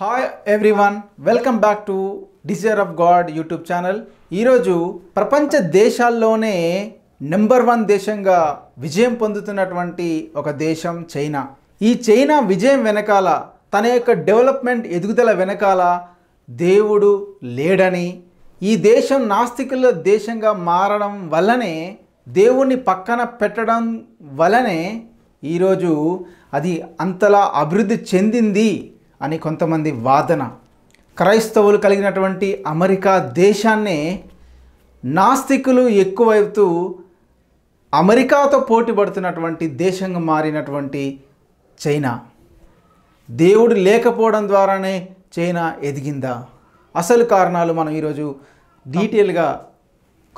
hi everyone welcome back to Desire of God YouTube channel ఈరోజు ప్రపంచ దేశాల్లోనే number one దేశంగా విజయం పొందుతున్నటువంటి ఒక దేశం చైనా ఈ చైనా విజయం వెనకాల తన యొక్క డెవలప్మెంట్ ఎదుగుదల వెనకాల దేవుడు లేడని ఈ దేశం నాస్తికుల దేశంగా మారడం వల్లనే దేవుణ్ణి పక్కన పెట్టడం వల్లనే ఈరోజు అది అంతలా అభివృద్ధి చెందింది అని కొంతమంది వాదన క్రైస్తవులు కలిగినటువంటి అమెరికా దేశాన్నే నాస్తికులు ఎక్కువైతూ అమెరికాతో పోటీ పడుతున్నటువంటి దేశంగా మారినటువంటి చైనా దేవుడు లేకపోవడం ద్వారానే చైనా ఎదిగిందా అసలు కారణాలు మనం ఈరోజు డీటెయిల్గా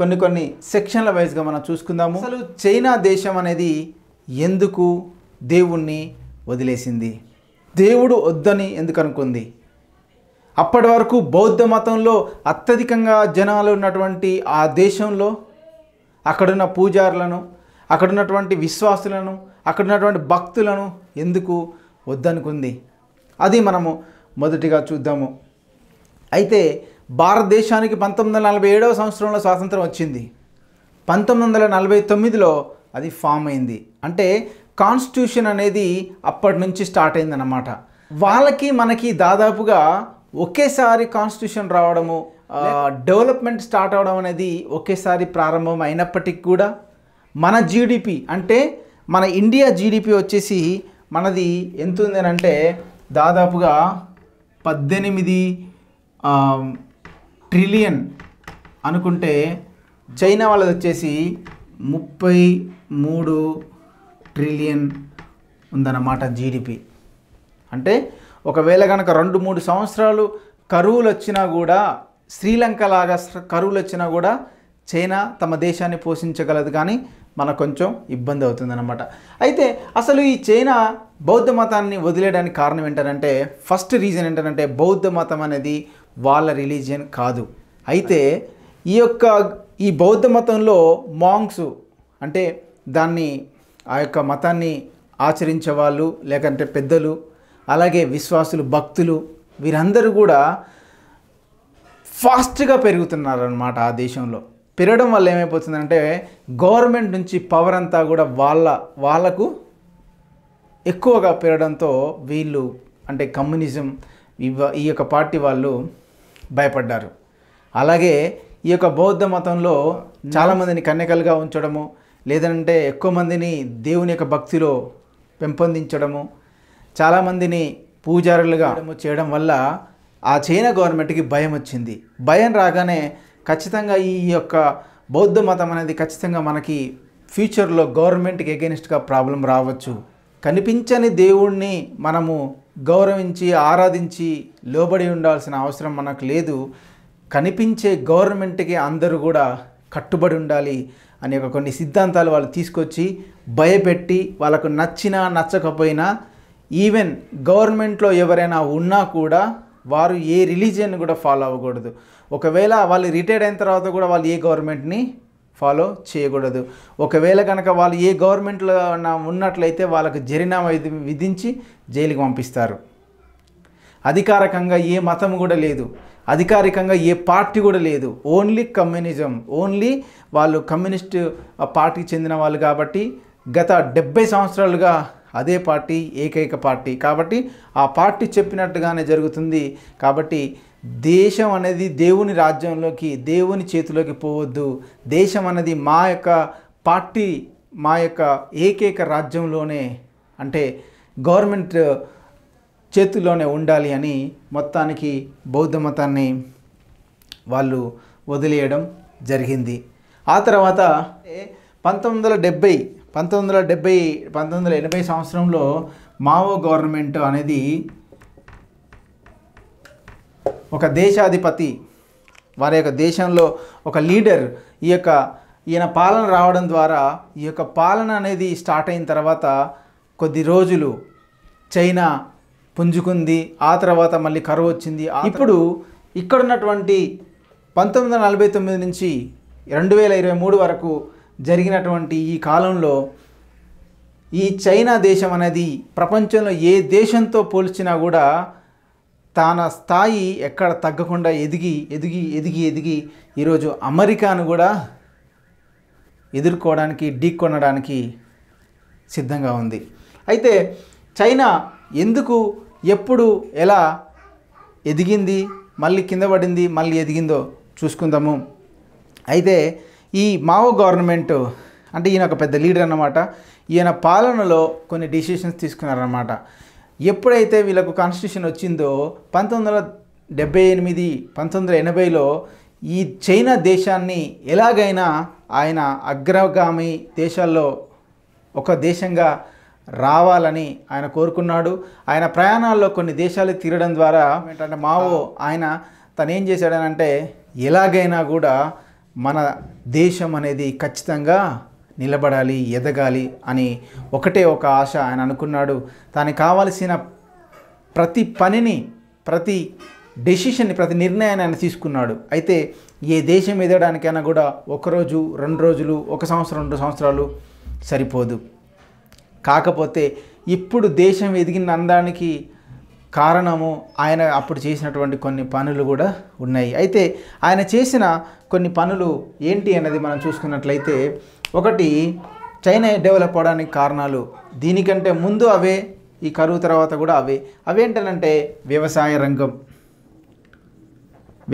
కొన్ని కొన్ని సెక్షన్ల వైజ్గా మనం చూసుకుందాము అసలు చైనా దేశం అనేది ఎందుకు దేవుణ్ణి వదిలేసింది దేవుడు వద్దని ఎందుకు అనుకుంది అప్పటి వరకు బౌద్ధ మతంలో అత్యధికంగా జనాలు ఉన్నటువంటి ఆ దేశంలో అక్కడున్న పూజారులను అక్కడున్నటువంటి విశ్వాసులను అక్కడున్నటువంటి భక్తులను ఎందుకు వద్దనుకుంది అది మనము మొదటిగా చూద్దాము అయితే భారతదేశానికి పంతొమ్మిది వందల నలభై ఏడవ సంవత్సరంలో స్వాతంత్రం వచ్చింది పంతొమ్మిది వందల నలభై తొమ్మిదిలో అది ఫామ్ అయింది అంటే కాన్స్టిట్యూషన్ అనేది అప్పటి నుంచి స్టార్ట్ అయిందన్నమాట వాళ్ళకి మనకి దాదాపుగా ఒకేసారి కాన్స్టిట్యూషన్ రావడము డెవలప్మెంట్ స్టార్ట్ అవడం అనేది ఒకేసారి ప్రారంభం అయినప్పటికీ కూడా మన జీడిపి అంటే మన ఇండియా జీడిపి వచ్చేసి మనది ఎంత ఉంది అంటే దాదాపుగా పద్దెనిమిది ట్రిలియన్ అనుకుంటే చైనా వాళ్ళది వచ్చేసి ముప్పై మూడు ట్రిలియన్ ఉందన్నమాట జీడిపి అంటే ఒకవేళ కనుక రెండు మూడు సంవత్సరాలు కరువులు వచ్చినా కూడా శ్రీలంక లాగా కరువులు వచ్చినా కూడా చైనా తమ దేశాన్ని పోషించగలదు కానీ మనకు కొంచెం ఇబ్బంది అవుతుందన్నమాట అయితే అసలు ఈ చైనా బౌద్ధ మతాన్ని వదిలేయడానికి కారణం ఏంటంటే ఫస్ట్ రీజన్ ఏంటంటే బౌద్ధ మతం అనేది వాళ్ళ రిలీజియన్ కాదు అయితే ఈ యొక్క ఈ బౌద్ధ మతంలో మాంగ్స్ అంటే దాన్ని ఆ యొక్క మతాన్ని ఆచరించే వాళ్ళు లేకంటే పెద్దలు అలాగే విశ్వాసులు భక్తులు వీరందరూ కూడా ఫాస్ట్గా పెరుగుతున్నారనమాట ఆ దేశంలో పెరగడం వల్ల ఏమైపోతుందంటే గవర్నమెంట్ నుంచి పవర్ అంతా కూడా వాళ్ళ వాళ్ళకు ఎక్కువగా పెరగడంతో వీళ్ళు అంటే కమ్యూనిజం ఇవ్వ ఈ యొక్క పార్టీ వాళ్ళు భయపడ్డారు అలాగే ఈ యొక్క బౌద్ధ మతంలో చాలామందిని కన్యకలుగా ఉంచడము లేదంటే ఎక్కువ మందిని దేవుని యొక్క భక్తిలో పెంపొందించడము చాలామందిని పూజారులుగా చేయడం వల్ల ఆ చైనా గవర్నమెంట్కి భయం వచ్చింది భయం రాగానే ఖచ్చితంగా ఈ యొక్క బౌద్ధ మతం అనేది ఖచ్చితంగా మనకి ఫ్యూచర్లో గవర్నమెంట్కి ఎగెనిస్ట్గా ప్రాబ్లం రావచ్చు కనిపించని దేవుణ్ణి మనము గౌరవించి ఆరాధించి లోబడి ఉండాల్సిన అవసరం మనకు లేదు కనిపించే గవర్నమెంట్కి అందరూ కూడా కట్టుబడి ఉండాలి అనే కొన్ని సిద్ధాంతాలు వాళ్ళు తీసుకొచ్చి భయపెట్టి వాళ్ళకు నచ్చినా నచ్చకపోయినా ఈవెన్ గవర్నమెంట్లో ఎవరైనా ఉన్నా కూడా వారు ఏ రిలీజియన్ కూడా ఫాలో అవ్వకూడదు ఒకవేళ వాళ్ళు రిటైర్డ్ అయిన తర్వాత కూడా వాళ్ళు ఏ గవర్నమెంట్ని ఫాలో చేయకూడదు ఒకవేళ కనుక వాళ్ళు ఏ గవర్నమెంట్లో ఉన్నట్లయితే వాళ్ళకు జరినామా విధించి జైలుకి పంపిస్తారు అధికారకంగా ఏ మతం కూడా లేదు అధికారికంగా ఏ పార్టీ కూడా లేదు ఓన్లీ కమ్యూనిజం ఓన్లీ వాళ్ళు కమ్యూనిస్ట్ పార్టీకి చెందిన వాళ్ళు కాబట్టి గత డెబ్బై సంవత్సరాలుగా అదే పార్టీ ఏకైక పార్టీ కాబట్టి ఆ పార్టీ చెప్పినట్టుగానే జరుగుతుంది కాబట్టి దేశం అనేది దేవుని రాజ్యంలోకి దేవుని చేతిలోకి పోవద్దు దేశం అనేది మా యొక్క పార్టీ మా యొక్క ఏకైక రాజ్యంలోనే అంటే గవర్నమెంట్ చేతుల్లోనే ఉండాలి అని మొత్తానికి బౌద్ధ మతాన్ని వాళ్ళు వదిలేయడం జరిగింది ఆ తర్వాత పంతొమ్మిది వందల డెబ్బై పంతొమ్మిది వందల డెబ్బై పంతొమ్మిది వందల ఎనభై సంవత్సరంలో మావో గవర్నమెంట్ అనేది ఒక దేశాధిపతి వారి యొక్క దేశంలో ఒక లీడర్ ఈ యొక్క ఈయన పాలన రావడం ద్వారా ఈ యొక్క పాలన అనేది స్టార్ట్ అయిన తర్వాత కొద్ది రోజులు చైనా పుంజుకుంది ఆ తర్వాత మళ్ళీ కరువు వచ్చింది ఇప్పుడు ఇక్కడున్నటువంటి పంతొమ్మిది వందల నలభై తొమ్మిది నుంచి రెండు వేల ఇరవై మూడు వరకు జరిగినటువంటి ఈ కాలంలో ఈ చైనా దేశం అనేది ప్రపంచంలో ఏ దేశంతో పోల్చినా కూడా తన స్థాయి ఎక్కడ తగ్గకుండా ఎదిగి ఎదిగి ఎదిగి ఎదిగి ఈరోజు అమెరికాను కూడా ఎదుర్కోవడానికి ఢీకొనడానికి సిద్ధంగా ఉంది అయితే చైనా ఎందుకు ఎప్పుడు ఎలా ఎదిగింది మళ్ళీ కింద పడింది మళ్ళీ ఎదిగిందో చూసుకుందాము అయితే ఈ మావో గవర్నమెంట్ అంటే ఈయన ఒక పెద్ద లీడర్ అన్నమాట ఈయన పాలనలో కొన్ని డిసిషన్స్ తీసుకున్నారన్నమాట ఎప్పుడైతే వీళ్ళకు కాన్స్టిట్యూషన్ వచ్చిందో పంతొమ్మిది వందల డెబ్బై ఎనిమిది పంతొమ్మిది వందల ఎనభైలో ఈ చైనా దేశాన్ని ఎలాగైనా ఆయన అగ్రగామి దేశాల్లో ఒక దేశంగా రావాలని ఆయన కోరుకున్నాడు ఆయన ప్రయాణాల్లో కొన్ని దేశాలు తిరగడం ద్వారా ఏంటంటే మావో ఆయన తను ఏం చేశాడనంటే ఎలాగైనా కూడా మన దేశం అనేది ఖచ్చితంగా నిలబడాలి ఎదగాలి అని ఒకటే ఒక ఆశ ఆయన అనుకున్నాడు తాను కావలసిన ప్రతి పనిని ప్రతి డెసిషన్ని ప్రతి నిర్ణయాన్ని ఆయన తీసుకున్నాడు అయితే ఏ దేశం ఎదగడానికైనా కూడా ఒకరోజు రెండు రోజులు ఒక సంవత్సరం రెండు సంవత్సరాలు సరిపోదు కాకపోతే ఇప్పుడు దేశం ఎదిగిన అందానికి కారణము ఆయన అప్పుడు చేసినటువంటి కొన్ని పనులు కూడా ఉన్నాయి అయితే ఆయన చేసిన కొన్ని పనులు ఏంటి అన్నది మనం చూసుకున్నట్లయితే ఒకటి చైనా డెవలప్ అవడానికి కారణాలు దీనికంటే ముందు అవే ఈ కరువు తర్వాత కూడా అవే అవేంటనంటే వ్యవసాయ రంగం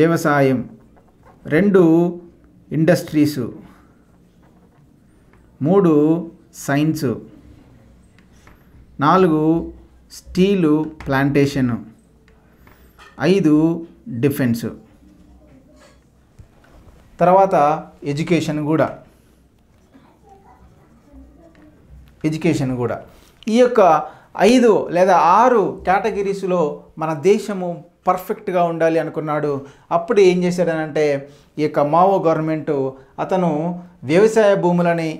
వ్యవసాయం రెండు ఇండస్ట్రీసు మూడు సైన్సు నాలుగు స్టీలు ప్లాంటేషను ఐదు డిఫెన్సు తర్వాత ఎడ్యుకేషన్ కూడా ఎడ్యుకేషన్ కూడా ఈ యొక్క ఐదు లేదా ఆరు కేటగిరీస్లో మన దేశము పర్ఫెక్ట్గా ఉండాలి అనుకున్నాడు అప్పుడు ఏం చేశాడనంటే ఈ యొక్క మావో గవర్నమెంటు అతను వ్యవసాయ భూములని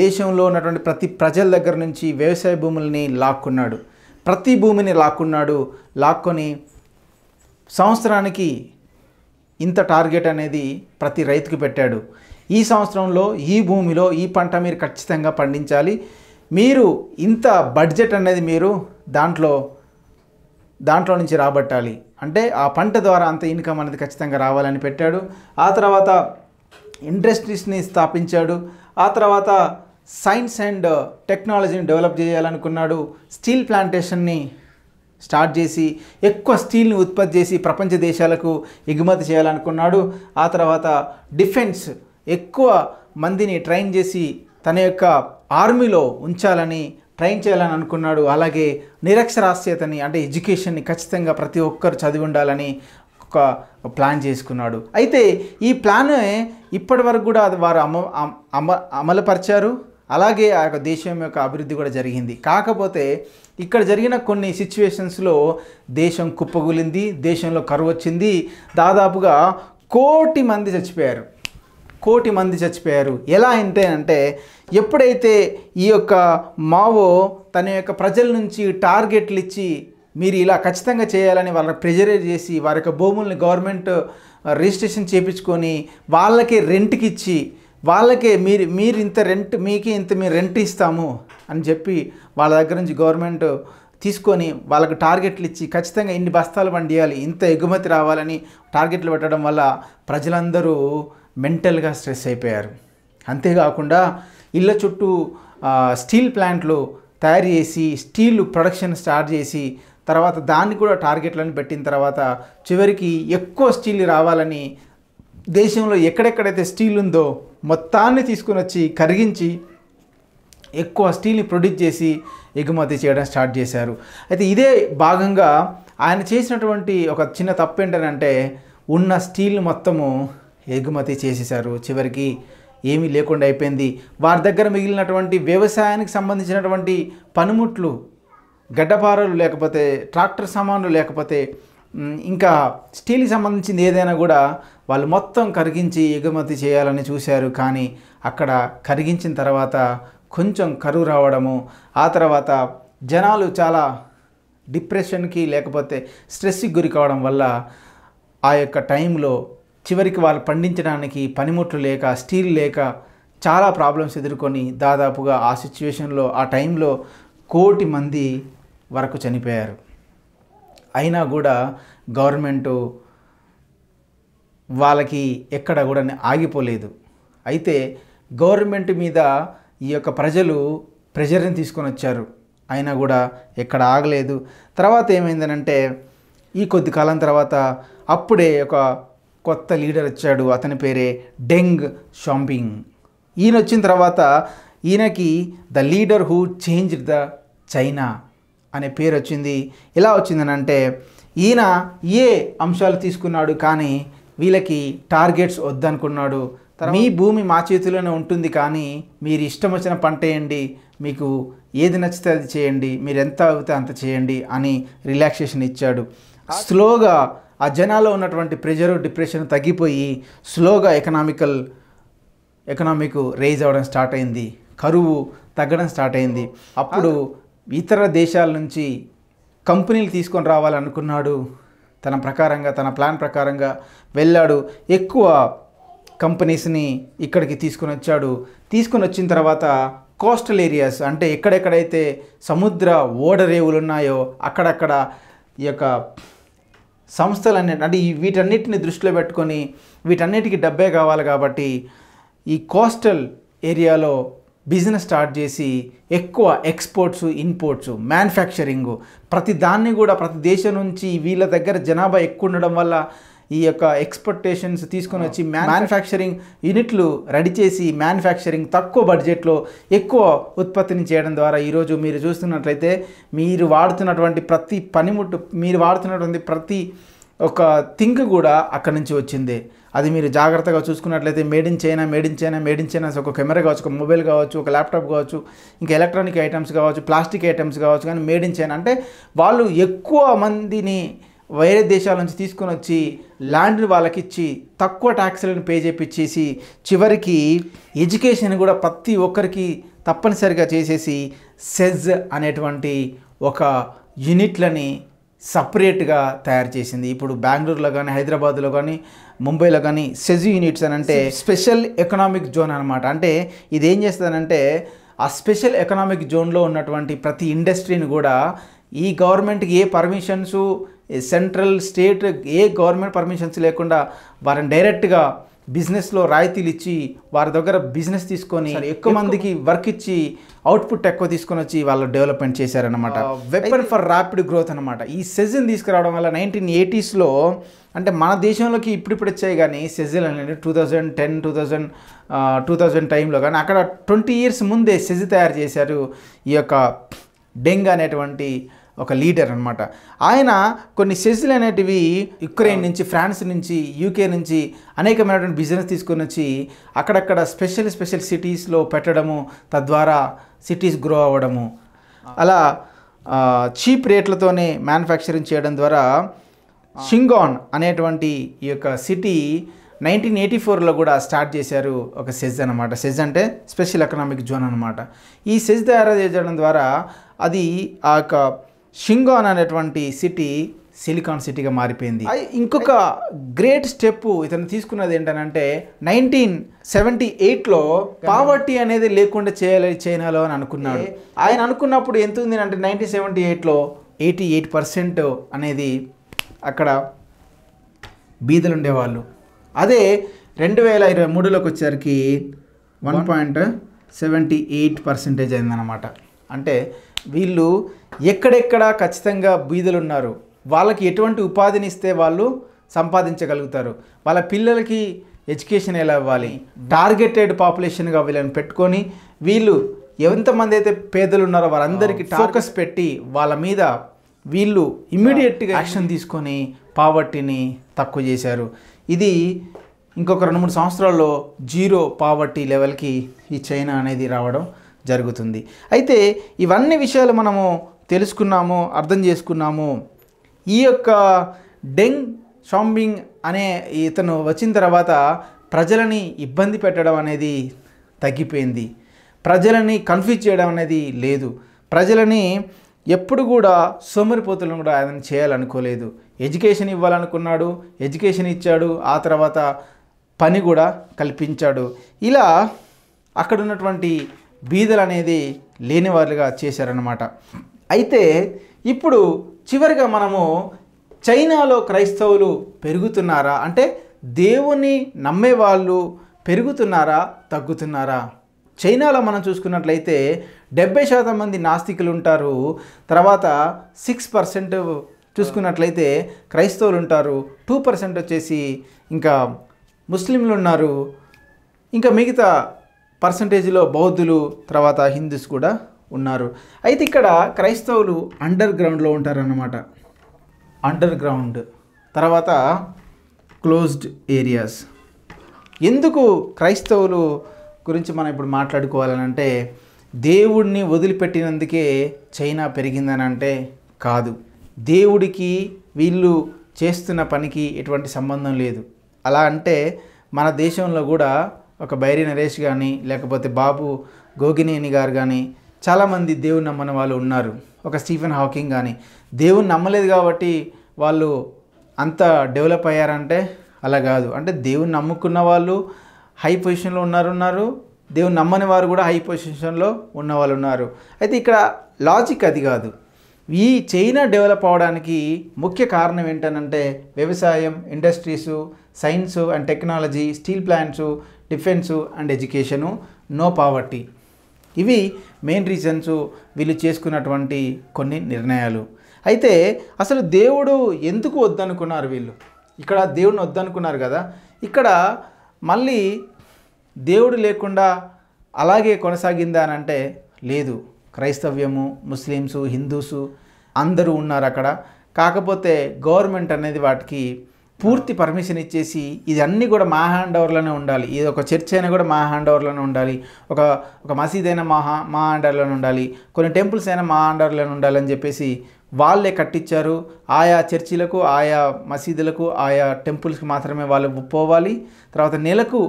దేశంలో ఉన్నటువంటి ప్రతి ప్రజల దగ్గర నుంచి వ్యవసాయ భూముల్ని లాక్కున్నాడు ప్రతి భూమిని లాక్కున్నాడు లాక్కొని సంవత్సరానికి ఇంత టార్గెట్ అనేది ప్రతి రైతుకు పెట్టాడు ఈ సంవత్సరంలో ఈ భూమిలో ఈ పంట మీరు ఖచ్చితంగా పండించాలి మీరు ఇంత బడ్జెట్ అనేది మీరు దాంట్లో దాంట్లో నుంచి రాబట్టాలి అంటే ఆ పంట ద్వారా అంత ఇన్కమ్ అనేది ఖచ్చితంగా రావాలని పెట్టాడు ఆ తర్వాత ఇండస్ట్రీస్ని స్థాపించాడు ఆ తర్వాత సైన్స్ అండ్ టెక్నాలజీని డెవలప్ చేయాలనుకున్నాడు స్టీల్ ప్లాంటేషన్ని స్టార్ట్ చేసి ఎక్కువ స్టీల్ని ఉత్పత్తి చేసి ప్రపంచ దేశాలకు ఎగుమతి చేయాలనుకున్నాడు ఆ తర్వాత డిఫెన్స్ ఎక్కువ మందిని ట్రైన్ చేసి తన యొక్క ఆర్మీలో ఉంచాలని ట్రైన్ చేయాలని అనుకున్నాడు అలాగే నిరక్షరాస్యతని అంటే ఎడ్యుకేషన్ని ఖచ్చితంగా ప్రతి ఒక్కరు చదివి ఉండాలని ఒక ప్లాన్ చేసుకున్నాడు అయితే ఈ ప్లాన్ ఇప్పటి వరకు కూడా అది వారు అమ అమ అమలుపరిచారు అలాగే ఆ యొక్క దేశం యొక్క అభివృద్ధి కూడా జరిగింది కాకపోతే ఇక్కడ జరిగిన కొన్ని సిచ్యువేషన్స్లో దేశం కుప్పగూలింది దేశంలో కరువు వచ్చింది దాదాపుగా కోటి మంది చచ్చిపోయారు కోటి మంది చచ్చిపోయారు ఎలా అంటే అంటే ఎప్పుడైతే ఈ యొక్క మావో తన యొక్క ప్రజల నుంచి టార్గెట్లు ఇచ్చి మీరు ఇలా ఖచ్చితంగా చేయాలని వాళ్ళని ప్రెజర్ చేసి వారి యొక్క భూముల్ని గవర్నమెంట్ రిజిస్ట్రేషన్ చేయించుకొని వాళ్ళకే రెంట్కి ఇచ్చి వాళ్ళకే మీరు మీరు ఇంత రెంట్ మీకే ఇంత మీరు రెంట్ ఇస్తాము అని చెప్పి వాళ్ళ దగ్గర నుంచి గవర్నమెంట్ తీసుకొని వాళ్ళకు టార్గెట్లు ఇచ్చి ఖచ్చితంగా ఇన్ని బస్తాలు పండియాలి ఇంత ఎగుమతి రావాలని టార్గెట్లు పెట్టడం వల్ల ప్రజలందరూ మెంటల్గా స్ట్రెస్ అయిపోయారు అంతేకాకుండా ఇళ్ళ చుట్టూ స్టీల్ ప్లాంట్లు తయారు చేసి స్టీల్ ప్రొడక్షన్ స్టార్ట్ చేసి తర్వాత దాన్ని కూడా టార్గెట్లను పెట్టిన తర్వాత చివరికి ఎక్కువ స్టీల్ రావాలని దేశంలో ఎక్కడెక్కడైతే స్టీల్ ఉందో మొత్తాన్ని తీసుకుని వచ్చి కరిగించి ఎక్కువ స్టీల్ని ప్రొడ్యూస్ చేసి ఎగుమతి చేయడం స్టార్ట్ చేశారు అయితే ఇదే భాగంగా ఆయన చేసినటువంటి ఒక చిన్న తప్పు ఏంటంటే ఉన్న స్టీల్ మొత్తము ఎగుమతి చేసేసారు చివరికి ఏమీ లేకుండా అయిపోయింది వారి దగ్గర మిగిలినటువంటి వ్యవసాయానికి సంబంధించినటువంటి పనిముట్లు గడ్డపారలు లేకపోతే ట్రాక్టర్ సామాన్లు లేకపోతే ఇంకా స్టీల్కి సంబంధించింది ఏదైనా కూడా వాళ్ళు మొత్తం కరిగించి ఎగుమతి చేయాలని చూశారు కానీ అక్కడ కరిగించిన తర్వాత కొంచెం కరువు రావడము ఆ తర్వాత జనాలు చాలా డిప్రెషన్కి లేకపోతే స్ట్రెస్కి గురి కావడం వల్ల ఆ యొక్క టైంలో చివరికి వాళ్ళు పండించడానికి పనిముట్లు లేక స్టీల్ లేక చాలా ప్రాబ్లమ్స్ ఎదుర్కొని దాదాపుగా ఆ సిచ్యువేషన్లో ఆ టైంలో కోటి మంది వరకు చనిపోయారు అయినా కూడా గవర్నమెంటు వాళ్ళకి ఎక్కడ కూడా ఆగిపోలేదు అయితే గవర్నమెంట్ మీద ఈ యొక్క ప్రజలు ప్రెషర్ని తీసుకొని వచ్చారు అయినా కూడా ఎక్కడ ఆగలేదు తర్వాత ఏమైందనంటే ఈ కొద్ది కాలం తర్వాత అప్పుడే ఒక కొత్త లీడర్ వచ్చాడు అతని పేరే డెంగ్ షాంపింగ్ ఈయన వచ్చిన తర్వాత ఈయనకి the leader who change the China అనే పేరు వచ్చింది ఎలా వచ్చిందనంటే ఈయన ఏ అంశాలు తీసుకున్నాడు కానీ వీళ్ళకి టార్గెట్స్ వద్దనుకున్నాడు మీ భూమి మా చేతిలోనే ఉంటుంది కానీ మీరు ఇష్టం వచ్చిన పంట వేయండి మీకు ఏది నచ్చితే అది చేయండి మీరు ఎంత అవుతే అంత చేయండి అని రిలాక్సేషన్ ఇచ్చాడు స్లోగా ఆ జనాల్లో ఉన్నటువంటి ప్రెజర్ డిప్రెషన్ తగ్గిపోయి స్లోగా ఎకనామికల్ ఎకనామిక్ రేజ్ అవ్వడం స్టార్ట్ అయింది కరువు తగ్గడం స్టార్ట్ అయింది అప్పుడు ఇతర దేశాల నుంచి కంపెనీలు తీసుకొని రావాలనుకున్నాడు తన ప్రకారంగా తన ప్లాన్ ప్రకారంగా వెళ్ళాడు ఎక్కువ కంపెనీస్ని ఇక్కడికి తీసుకొని వచ్చాడు తీసుకొని వచ్చిన తర్వాత కోస్టల్ ఏరియాస్ అంటే ఎక్కడెక్కడైతే సముద్ర ఓడరేవులు ఉన్నాయో అక్కడక్కడ ఈ యొక్క సంస్థలన్నీ అంటే వీటన్నిటిని దృష్టిలో పెట్టుకొని వీటన్నిటికీ డబ్బే కావాలి కాబట్టి ఈ కోస్టల్ ఏరియాలో బిజినెస్ స్టార్ట్ చేసి ఎక్కువ ఎక్స్పోర్ట్స్ ఇంపోర్ట్స్ మ్యానుఫ్యాక్చరింగ్ ప్రతి దాన్ని కూడా ప్రతి దేశం నుంచి వీళ్ళ దగ్గర జనాభా ఎక్కువ ఉండడం వల్ల ఈ యొక్క ఎక్స్పెక్టేషన్స్ తీసుకొని వచ్చి మ్యానుఫ్యాక్చరింగ్ యూనిట్లు రెడీ చేసి మ్యానుఫ్యాక్చరింగ్ తక్కువ బడ్జెట్లో ఎక్కువ ఉత్పత్తిని చేయడం ద్వారా ఈరోజు మీరు చూస్తున్నట్లయితే మీరు వాడుతున్నటువంటి ప్రతి పనిముట్టు మీరు వాడుతున్నటువంటి ప్రతి ఒక థింక్ కూడా అక్కడి నుంచి వచ్చింది అది మీరు జాగ్రత్తగా చూసుకున్నట్లయితే made in China made in China made in China ఒక కెమెరా కావచ్చు ఒక మొబైల్ కావచ్చు ఒక ల్యాప్టాప్ కావచ్చు ఇంకా ఎలక్ట్రానిక్ ఐటమ్స్ కావచ్చు ప్లాస్టిక్ ఐటమ్స్ కావచ్చు కానీ మేడ్ ఇన్ చైనా అంటే వాళ్ళు ఎక్కువ మందిని వేరే దేశాల నుంచి తీసుకొని వచ్చి ల్యాండ్ని వాళ్ళకి ఇచ్చి తక్కువ ట్యాక్స్లను పే చేపించేసి చివరికి ఎడ్యుకేషన్ కూడా ప్రతి ఒక్కరికి తప్పనిసరిగా చేసేసి సెజ్ అనేటువంటి ఒక యూనిట్లని సపరేట్గా తయారు చేసింది ఇప్పుడు బెంగళూరులో కానీ హైదరాబాద్లో కానీ ముంబైలో కానీ సెజు యూనిట్స్ అని అంటే స్పెషల్ ఎకనామిక్ జోన్ అనమాట అంటే ఇది ఏం చేస్తుందంటే ఆ స్పెషల్ ఎకనామిక్ జోన్లో ఉన్నటువంటి ప్రతి ఇండస్ట్రీని కూడా ఈ గవర్నమెంట్కి ఏ పర్మిషన్స్ సెంట్రల్ స్టేట్ ఏ గవర్నమెంట్ పర్మిషన్స్ లేకుండా వారిని డైరెక్ట్గా బిజినెస్లో రాయితీలు ఇచ్చి వారి దగ్గర బిజినెస్ తీసుకొని ఎక్కువ మందికి వర్క్ ఇచ్చి అవుట్పుట్ ఎక్కువ తీసుకొని వచ్చి వాళ్ళు డెవలప్మెంట్ చేశారనమాట వెపన్ ఫర్ ర్యాపిడ్ గ్రోత్ అనమాట ఈ సెజన్ తీసుకురావడం వల్ల నైన్టీన్ ఎయిటీస్లో అంటే మన దేశంలోకి ఇప్పుడిప్పుడు వచ్చాయి కానీ సెజిల్ అనేది two thousand ten two thousand two thousand టైంలో కానీ అక్కడ ట్వంటీ ఇయర్స్ ముందే సెజ్ తయారు చేశారు ఈ యొక్క డెంగ్ అనేటువంటి ఒక లీడర్ అనమాట ఆయన కొన్ని సెజ్లు అనేటివి యుక్రెయిన్ నుంచి ఫ్రాన్స్ నుంచి యూకే నుంచి అనేకమైనటువంటి బిజినెస్ తీసుకొని వచ్చి అక్కడక్కడ స్పెషల్ స్పెషల్ సిటీస్లో పెట్టడము తద్వారా సిటీస్ గ్రో అవ్వడము అలా చీప్ రేట్లతోనే మ్యానుఫ్యాక్చరింగ్ చేయడం ద్వారా షింగాన్ అనేటువంటి ఈ యొక్క సిటీ నైన్టీన్ ఎయిటీ ఫోర్లో కూడా స్టార్ట్ చేశారు ఒక సెజ్ అనమాట సెజ్ అంటే స్పెషల్ ఎకనామిక్ జోన్ అనమాట ఈ సెజ్ తయారు చేయడం ద్వారా అది ఆ యొక్క షింగాన్ అనేటువంటి సిటీ సిలికాన్ సిటీగా మారిపోయింది ఇంకొక గ్రేట్ స్టెప్ ఇతను తీసుకున్నది అంటే నైన్టీన్ సెవెంటీ ఎయిట్లో పావర్టీ అనేది లేకుండా చేయాలి చైనాలో అని అనుకున్నాడు ఆయన అనుకున్నప్పుడు ఎంత ఉంది అంటే నైన్టీన్ సెవెంటీ ఎయిట్లో ఎయిటీ ఎయిట్ పర్సెంట్ అనేది అక్కడ బీదలు ఉండేవాళ్ళు అదే రెండు వేల ఇరవై మూడులోకి వచ్చేసరికి one point seventy eight percentage అయిందనమాట అంటే వీళ్ళు ఎక్కడెక్కడ ఖచ్చితంగా బీదలు ఉన్నారు వాళ్ళకి ఎటువంటి ఉపాధిని ఇస్తే వాళ్ళు సంపాదించగలుగుతారు వాళ్ళ పిల్లలకి ఎడ్యుకేషన్ ఎలా ఇవ్వాలి టార్గెటెడ్ పాపులేషన్గా వీళ్ళని పెట్టుకొని వీళ్ళు ఎంతమంది అయితే పేదలు ఉన్నారో వారందరికీ ఫోకస్ పెట్టి వాళ్ళ మీద వీళ్ళు ఇమ్మీడియట్గా యాక్షన్ తీసుకొని పావర్టీని తక్కువ చేశారు ఇది ఇంకొక రెండు మూడు సంవత్సరాల్లో జీరో పావర్టీ లెవెల్కి ఈ చైనా అనేది రావడం జరుగుతుంది అయితే ఇవన్నీ విషయాలు మనము తెలుసుకున్నాము అర్థం చేసుకున్నాము ఈ యొక్క డెంగ్ షాంబింగ్ అనే ఇతను వచ్చిన తర్వాత ప్రజలని ఇబ్బంది పెట్టడం అనేది తగ్గిపోయింది ప్రజలని కన్ఫ్యూజ్ చేయడం అనేది లేదు ప్రజలని ఎప్పుడు కూడా సోమరిపోతులను కూడా ఆయన చేయాలనుకోలేదు ఎడ్యుకేషన్ ఇవ్వాలనుకున్నాడు ఎడ్యుకేషన్ ఇచ్చాడు ఆ తర్వాత పని కూడా కల్పించాడు ఇలా అక్కడ ఉన్నటువంటి బీదలు అనేది లేనివారుగా చేశారన్నమాట అయితే ఇప్పుడు చివరిగా మనము చైనాలో క్రైస్తవులు పెరుగుతున్నారా అంటే దేవుని వాళ్ళు పెరుగుతున్నారా తగ్గుతున్నారా చైనాలో మనం చూసుకున్నట్లయితే డెబ్బై శాతం మంది నాస్తికులు ఉంటారు తర్వాత సిక్స్ పర్సెంట్ చూసుకున్నట్లయితే క్రైస్తవులు ఉంటారు టూ పర్సెంట్ వచ్చేసి ఇంకా ముస్లింలు ఉన్నారు ఇంకా మిగతా పర్సంటేజ్లో బౌద్ధులు తర్వాత హిందూస్ కూడా ఉన్నారు అయితే ఇక్కడ క్రైస్తవులు అండర్ గ్రౌండ్లో ఉంటారన్నమాట అండర్ గ్రౌండ్ తర్వాత క్లోజ్డ్ ఏరియాస్ ఎందుకు క్రైస్తవులు గురించి మనం ఇప్పుడు మాట్లాడుకోవాలనంటే దేవుడిని వదిలిపెట్టినందుకే చైనా పెరిగిందని అంటే కాదు దేవుడికి వీళ్ళు చేస్తున్న పనికి ఎటువంటి సంబంధం లేదు అలా అంటే మన దేశంలో కూడా ఒక బైరి నరేష్ కానీ లేకపోతే బాబు గోగినేని గారు కానీ చాలామంది దేవుని నమ్మని వాళ్ళు ఉన్నారు ఒక స్టీఫెన్ హాకింగ్ కానీ దేవుని నమ్మలేదు కాబట్టి వాళ్ళు అంత డెవలప్ అయ్యారంటే అలా కాదు అంటే దేవుని నమ్ముకున్న వాళ్ళు హై పొజిషన్లో ఉన్నారున్నారు దేవుని నమ్మని వారు కూడా హై పొజిషన్లో ఉన్న వాళ్ళు ఉన్నారు అయితే ఇక్కడ లాజిక్ అది కాదు ఈ చైనా డెవలప్ అవడానికి ముఖ్య కారణం ఏంటనంటే వ్యవసాయం industries science and technology steel plants defence and education no poverty ఇవి మెయిన్ రీజన్స్ వీళ్ళు చేసుకున్నటువంటి కొన్ని నిర్ణయాలు అయితే అసలు దేవుడు ఎందుకు వద్దనుకున్నారు వీళ్ళు ఇక్కడ దేవుడిని వద్దనుకున్నారు కదా ఇక్కడ మళ్ళీ దేవుడు లేకుండా అలాగే కొనసాగిందా అని అంటే లేదు క్రైస్తవ్యము ముస్లిమ్స్ హిందూసు అందరూ ఉన్నారు అక్కడ కాకపోతే గవర్నమెంట్ అనేది వాటికి పూర్తి పర్మిషన్ ఇచ్చేసి ఇది అన్నీ కూడా మా హ్యాండ్ ఓవర్లోనే ఉండాలి ఇది ఒక చర్చ్ అయినా కూడా మా హ్యాండ్ ఓవర్లోనే ఉండాలి ఒక ఒక మసీద్ అయినా మా మా హ్యాండ్ ఓవర్లోనే ఉండాలి కొన్ని టెంపుల్స్ అయినా మా హ్యాండ్ ఓవర్లోనే ఉండాలని చెప్పేసి వాళ్ళే కట్టించారు ఆయా చర్చిలకు ఆయా మసీదులకు ఆయా టెంపుల్స్కి మాత్రమే వాళ్ళు పోవాలి తర్వాత నెలకు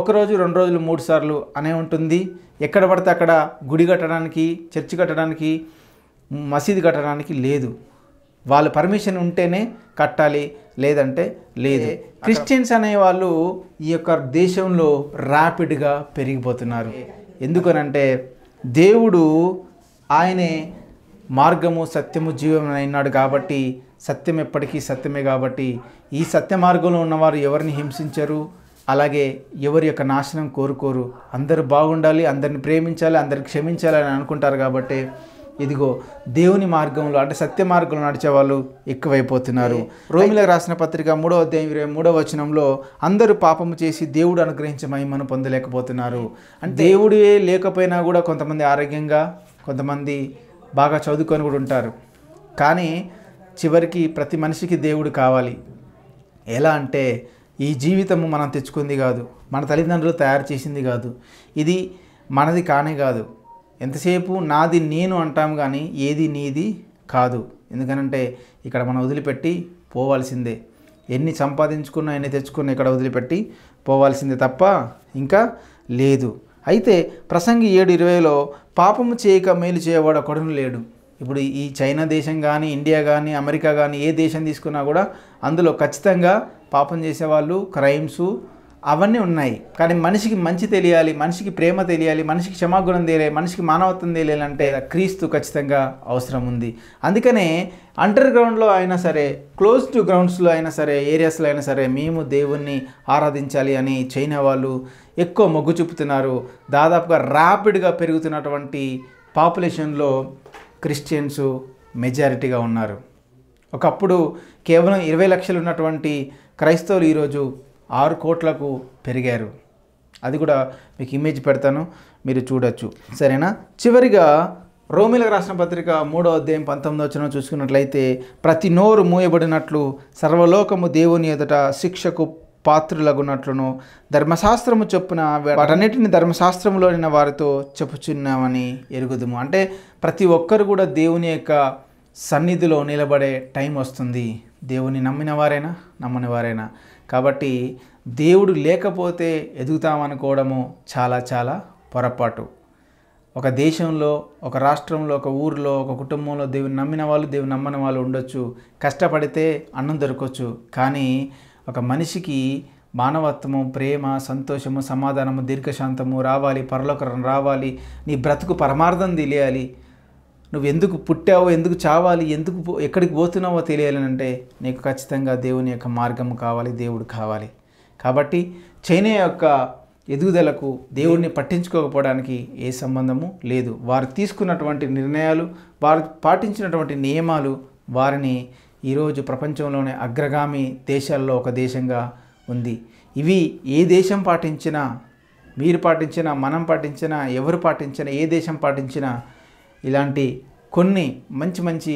ఒకరోజు రెండు రోజులు మూడు సార్లు అనే ఉంటుంది ఎక్కడ పడితే అక్కడ గుడి కట్టడానికి చర్చి కట్టడానికి మసీదు కట్టడానికి లేదు వాళ్ళ పర్మిషన్ ఉంటేనే కట్టాలి లేదంటే లేదు క్రిస్టియన్స్ అనేవాళ్ళు ఈ యొక్క దేశంలో ర్యాపిడ్గా పెరిగిపోతున్నారు ఎందుకనంటే దేవుడు ఆయనే మార్గము సత్యము జీవం అయినాడు కాబట్టి సత్యం ఎప్పటికీ సత్యమే కాబట్టి ఈ సత్య మార్గంలో ఉన్నవారు ఎవరిని హింసించరు అలాగే ఎవరి యొక్క నాశనం కోరుకోరు అందరూ బాగుండాలి అందరిని ప్రేమించాలి అందరిని క్షమించాలి అని అనుకుంటారు కాబట్టి ఇదిగో దేవుని మార్గంలో అంటే సత్య మార్గంలో నడిచే వాళ్ళు ఎక్కువైపోతున్నారు రోమిలకు రాసిన పత్రిక మూడవ అధ్యాయం ఇరవై మూడవ వచనంలో అందరూ పాపము చేసి దేవుడు అనుగ్రహించే మహిమను పొందలేకపోతున్నారు అంటే దేవుడే లేకపోయినా కూడా కొంతమంది ఆరోగ్యంగా కొంతమంది బాగా చదువుకొని కూడా ఉంటారు కానీ చివరికి ప్రతి మనిషికి దేవుడు కావాలి ఎలా అంటే ఈ జీవితము మనం తెచ్చుకుంది కాదు మన తల్లిదండ్రులు తయారు చేసింది కాదు ఇది మనది కానే కాదు ఎంతసేపు నాది నేను అంటాం కానీ ఏది నీది కాదు ఎందుకనంటే ఇక్కడ మనం వదిలిపెట్టి పోవాల్సిందే ఎన్ని సంపాదించుకున్నా ఎన్ని తెచ్చుకున్నా ఇక్కడ వదిలిపెట్టి పోవాల్సిందే తప్ప ఇంకా లేదు అయితే ప్రసంగి ఏడు ఇరవైలో పాపము చేయక మేలు చేయవాడు ఒకడును లేడు ఇప్పుడు ఈ చైనా దేశం కానీ ఇండియా కానీ అమెరికా కానీ ఏ దేశం తీసుకున్నా కూడా అందులో ఖచ్చితంగా పాపం చేసేవాళ్ళు క్రైమ్స్ అవన్నీ ఉన్నాయి కానీ మనిషికి మంచి తెలియాలి మనిషికి ప్రేమ తెలియాలి మనిషికి క్షమాగుణం తెలియాలి మనిషికి మానవత్వం అంటే క్రీస్తు ఖచ్చితంగా అవసరం ఉంది అందుకనే అండర్ గ్రౌండ్లో అయినా సరే క్లోజ్ టు గ్రౌండ్స్లో అయినా సరే ఏరియాస్లో అయినా సరే మేము దేవుణ్ణి ఆరాధించాలి అని చైనా వాళ్ళు ఎక్కువ మొగ్గు చూపుతున్నారు దాదాపుగా ర్యాపిడ్గా పెరుగుతున్నటువంటి పాపులేషన్లో క్రిస్టియన్స్ మెజారిటీగా ఉన్నారు ఒకప్పుడు కేవలం ఇరవై లక్షలు ఉన్నటువంటి క్రైస్తవులు ఈరోజు ఆరు కోట్లకు పెరిగారు అది కూడా మీకు ఇమేజ్ పెడతాను మీరు చూడొచ్చు సరేనా చివరిగా రోమిలకు రాసిన పత్రిక మూడో అధ్యాయం పంతొమ్మిదో వచ్చిన చూసుకున్నట్లయితే ప్రతి నోరు మూయబడినట్లు సర్వలోకము దేవుని ఎదుట శిక్షకు పాత్రులగునట్లును ధర్మశాస్త్రము చొప్పున వాటన్నిటిని ఉన్న వారితో చెప్పుచున్నామని ఎరుగుదుము అంటే ప్రతి ఒక్కరు కూడా దేవుని యొక్క సన్నిధిలో నిలబడే టైం వస్తుంది దేవుని నమ్మిన వారైనా నమ్మని వారైనా కాబట్టి దేవుడు లేకపోతే ఎదుగుతామనుకోవడము చాలా చాలా పొరపాటు ఒక దేశంలో ఒక రాష్ట్రంలో ఒక ఊరిలో ఒక కుటుంబంలో దేవుని నమ్మిన వాళ్ళు దేవుని నమ్మని వాళ్ళు ఉండొచ్చు కష్టపడితే అన్నం దొరకవచ్చు కానీ ఒక మనిషికి మానవత్వము ప్రేమ సంతోషము సమాధానము దీర్ఘశాంతము రావాలి పరలోకరం రావాలి నీ బ్రతుకు పరమార్థం తెలియాలి నువ్వు ఎందుకు పుట్టావో ఎందుకు చావాలి ఎందుకు ఎక్కడికి పోతున్నావో తెలియాలనంటే నీకు ఖచ్చితంగా దేవుని యొక్క మార్గం కావాలి దేవుడు కావాలి కాబట్టి చైనా యొక్క ఎదుగుదలకు దేవుడిని పట్టించుకోకపోవడానికి ఏ సంబంధము లేదు వారు తీసుకున్నటువంటి నిర్ణయాలు వారు పాటించినటువంటి నియమాలు వారిని ఈరోజు ప్రపంచంలోనే అగ్రగామి దేశాల్లో ఒక దేశంగా ఉంది ఇవి ఏ దేశం పాటించినా మీరు పాటించినా మనం పాటించినా ఎవరు పాటించినా ఏ దేశం పాటించినా ఇలాంటి కొన్ని మంచి మంచి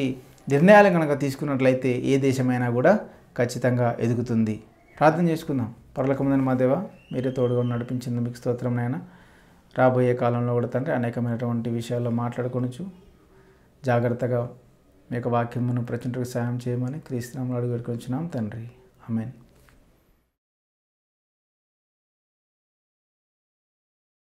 నిర్ణయాలు కనుక తీసుకున్నట్లయితే ఏ దేశమైనా కూడా ఖచ్చితంగా ఎదుగుతుంది ప్రార్థన చేసుకుందాం పర్లకముందని మా దేవ మీరే తోడుగా నడిపించింది మీకు స్తోత్రం నాయన రాబోయే కాలంలో కూడా తండ్రి అనేకమైనటువంటి విషయాల్లో మాట్లాడుకొనొచ్చు జాగ్రత్తగా మీ యొక్క వాక్యమును ప్రచుంటకు సాయం చేయమని క్రీస్తునామలు అడుగు పెట్టుకొచ్చున్నాం తండ్రి అమెన్